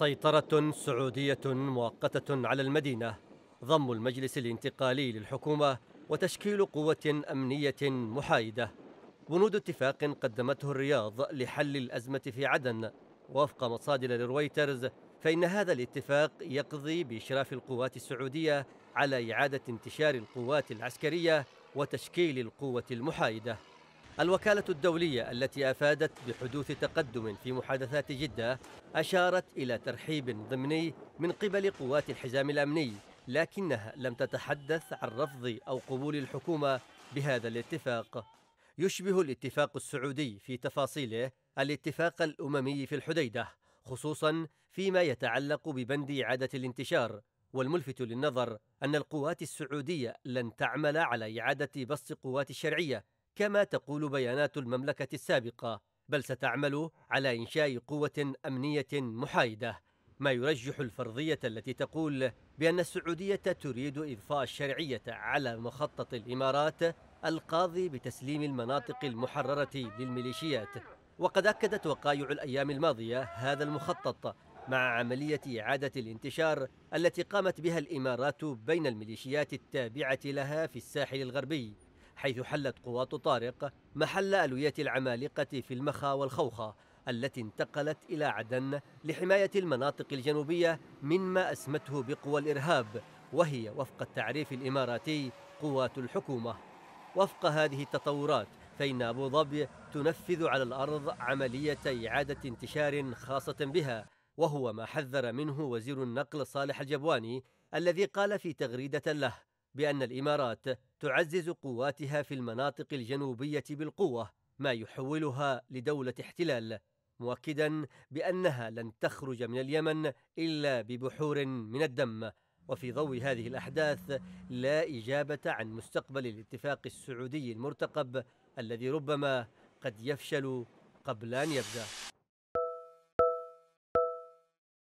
سيطرة سعودية مؤقتة على المدينة ضم المجلس الانتقالي للحكومة وتشكيل قوة أمنية محايدة بنود اتفاق قدمته الرياض لحل الأزمة في عدن وفق مصادر لرويترز فإن هذا الاتفاق يقضي بإشراف القوات السعودية على إعادة انتشار القوات العسكرية وتشكيل القوة المحايدة الوكالة الدولية التي أفادت بحدوث تقدم في محادثات جدة أشارت إلى ترحيب ضمني من قبل قوات الحزام الأمني لكنها لم تتحدث عن رفض أو قبول الحكومة بهذا الاتفاق يشبه الاتفاق السعودي في تفاصيله الاتفاق الأممي في الحديدة خصوصا فيما يتعلق ببند إعادة الانتشار والملفت للنظر أن القوات السعودية لن تعمل على إعادة بسط قوات الشرعية كما تقول بيانات المملكة السابقة بل ستعمل على إنشاء قوة أمنية محايدة ما يرجح الفرضية التي تقول بأن السعودية تريد إضفاء الشرعية على مخطط الإمارات القاضي بتسليم المناطق المحررة للميليشيات وقد أكدت وقائع الأيام الماضية هذا المخطط مع عملية إعادة الانتشار التي قامت بها الإمارات بين الميليشيات التابعة لها في الساحل الغربي حيث حلت قوات طارق محل ألوية العمالقة في المخا والخوخة التي انتقلت إلى عدن لحماية المناطق الجنوبية مما أسمته بقوى الإرهاب وهي وفق التعريف الإماراتي قوات الحكومة وفق هذه التطورات فإن أبو ظبي تنفذ على الأرض عملية إعادة انتشار خاصة بها وهو ما حذر منه وزير النقل صالح الجبواني الذي قال في تغريدة له بأن الإمارات تعزز قواتها في المناطق الجنوبية بالقوة ما يحولها لدولة احتلال مؤكدا بأنها لن تخرج من اليمن إلا ببحور من الدم وفي ضوء هذه الأحداث لا إجابة عن مستقبل الاتفاق السعودي المرتقب الذي ربما قد يفشل قبل أن يبدأ